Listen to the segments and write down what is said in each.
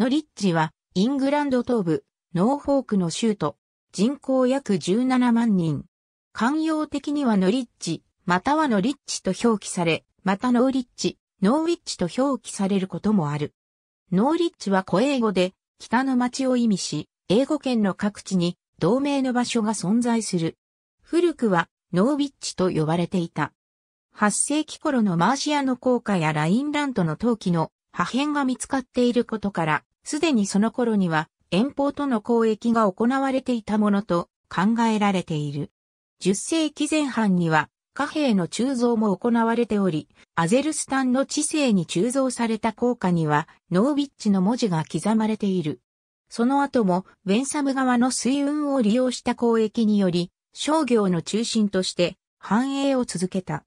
ノリッジは、イングランド東部、ノーフォークの州都、人口約17万人。慣用的にはノリッジ、またはノリッチと表記され、またノーリッチ、ノーウィッチと表記されることもある。ノーリッチは古英語で、北の町を意味し、英語圏の各地に同名の場所が存在する。古くは、ノーウィッチと呼ばれていた。8世紀頃のマーシアの効果やラインラントの陶器の破片が見つかっていることから、すでにその頃には遠方との交易が行われていたものと考えられている。10世紀前半には貨幣の鋳造も行われており、アゼルスタンの知性に鋳造された硬貨にはノービッチの文字が刻まれている。その後もウェンサム側の水運を利用した交易により、商業の中心として繁栄を続けた。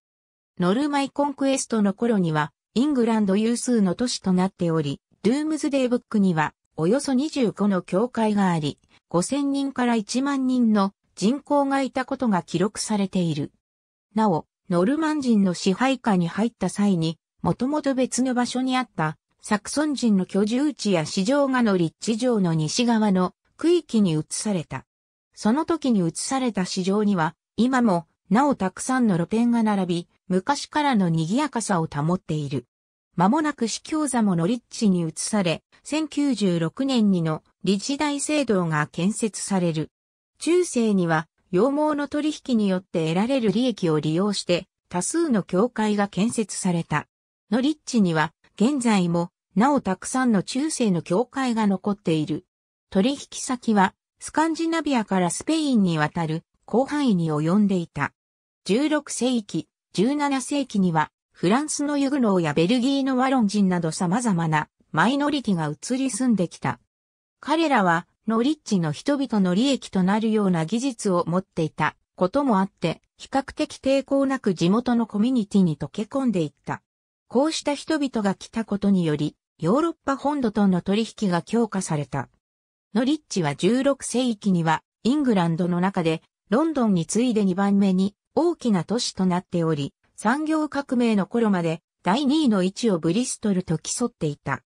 ノルマイコンクエストの頃には、イングランド有数の都市となっており、ドゥームズデイブックには、およそ25の教会があり、5000人から1万人の人口がいたことが記録されている。なお、ノルマン人の支配下に入った際に、もともと別の場所にあったサクソン人の居住地や市場がの立地上の西側の区域に移された。その時に移された市場には、今もなおたくさんの露店が並び、昔からの賑やかさを保っている。間もなく司教座もノリッチに移され、1096年にの理事大聖堂が建設される。中世には、羊毛の取引によって得られる利益を利用して、多数の教会が建設された。ノリッチには、現在も、なおたくさんの中世の教会が残っている。取引先は、スカンジナビアからスペインに渡る広範囲に及んでいた。16世紀、17世紀にはフランスのユグノーやベルギーのワロン人など様々なマイノリティが移り住んできた。彼らはノリッチの人々の利益となるような技術を持っていたこともあって、比較的抵抗なく地元のコミュニティに溶け込んでいった。こうした人々が来たことにより、ヨーロッパ本土との取引が強化された。ノリッチは16世紀には、イングランドの中で、ロンドンに次いで2番目に大きな都市となっており、産業革命の頃まで第2位の位置をブリストルと競っていた。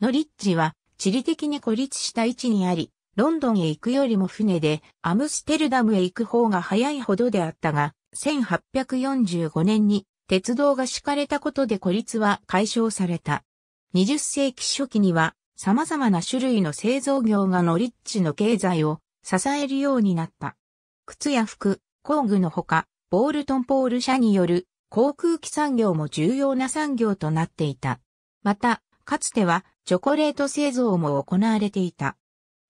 ノリッジは地理的に孤立した位置にあり、ロンドンへ行くよりも船でアムステルダムへ行く方が早いほどであったが、1845年に鉄道が敷かれたことで孤立は解消された。20世紀初期には様々な種類の製造業がノリッチの経済を支えるようになった。靴や服、工具のほか、ボールトンポール社による航空機産業も重要な産業となっていた。また、かつてはチョコレート製造も行われていた。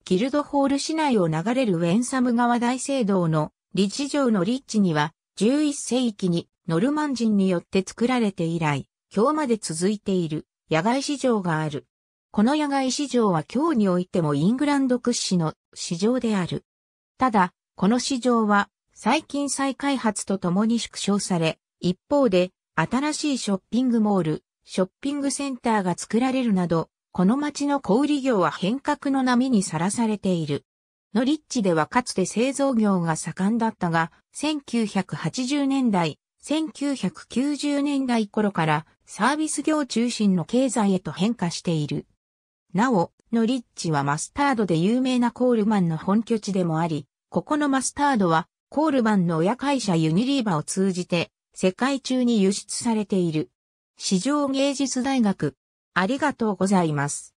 ギルドホール市内を流れるウェンサム川大聖堂の理事城のリッチには11世紀にノルマン人によって作られて以来、今日まで続いている野外市場がある。この野外市場は今日においてもイングランド屈指の市場である。ただ、この市場は最近再開発とともに縮小され、一方で、新しいショッピングモール、ショッピングセンターが作られるなど、この街の小売業は変革の波にさらされている。ノリッチではかつて製造業が盛んだったが、1980年代、1990年代頃からサービス業中心の経済へと変化している。なお、ノリッチはマスタードで有名なコールマンの本拠地でもあり、ここのマスタードはコールマンの親会社ユニリーバを通じて世界中に輸出されている。市場芸術大学。ありがとうございます。